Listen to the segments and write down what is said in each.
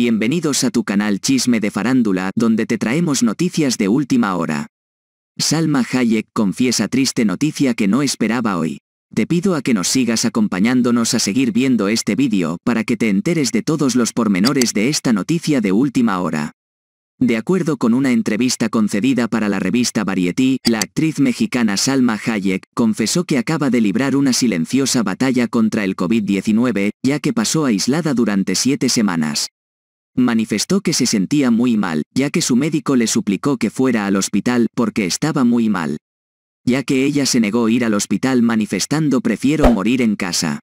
Bienvenidos a tu canal Chisme de Farándula, donde te traemos noticias de última hora. Salma Hayek confiesa triste noticia que no esperaba hoy. Te pido a que nos sigas acompañándonos a seguir viendo este vídeo, para que te enteres de todos los pormenores de esta noticia de última hora. De acuerdo con una entrevista concedida para la revista Variety, la actriz mexicana Salma Hayek confesó que acaba de librar una silenciosa batalla contra el COVID-19, ya que pasó aislada durante siete semanas. Manifestó que se sentía muy mal, ya que su médico le suplicó que fuera al hospital porque estaba muy mal. Ya que ella se negó a ir al hospital manifestando prefiero morir en casa.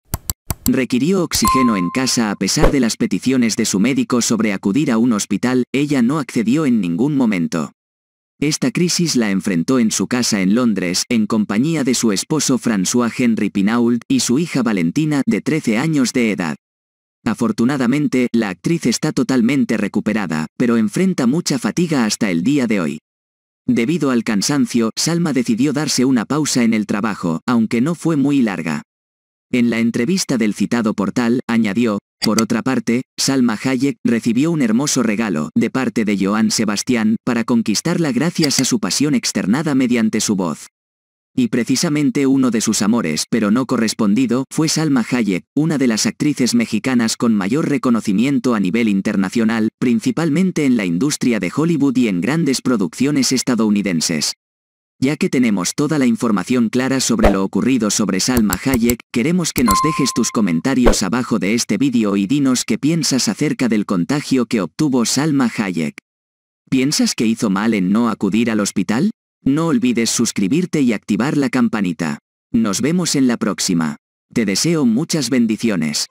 Requirió oxígeno en casa a pesar de las peticiones de su médico sobre acudir a un hospital, ella no accedió en ningún momento. Esta crisis la enfrentó en su casa en Londres, en compañía de su esposo François Henry Pinault y su hija Valentina, de 13 años de edad. Afortunadamente, la actriz está totalmente recuperada, pero enfrenta mucha fatiga hasta el día de hoy. Debido al cansancio, Salma decidió darse una pausa en el trabajo, aunque no fue muy larga. En la entrevista del citado portal, añadió, por otra parte, Salma Hayek recibió un hermoso regalo, de parte de Joan Sebastián, para conquistarla gracias a su pasión externada mediante su voz. Y precisamente uno de sus amores, pero no correspondido, fue Salma Hayek, una de las actrices mexicanas con mayor reconocimiento a nivel internacional, principalmente en la industria de Hollywood y en grandes producciones estadounidenses. Ya que tenemos toda la información clara sobre lo ocurrido sobre Salma Hayek, queremos que nos dejes tus comentarios abajo de este vídeo y dinos qué piensas acerca del contagio que obtuvo Salma Hayek. ¿Piensas que hizo mal en no acudir al hospital? No olvides suscribirte y activar la campanita. Nos vemos en la próxima. Te deseo muchas bendiciones.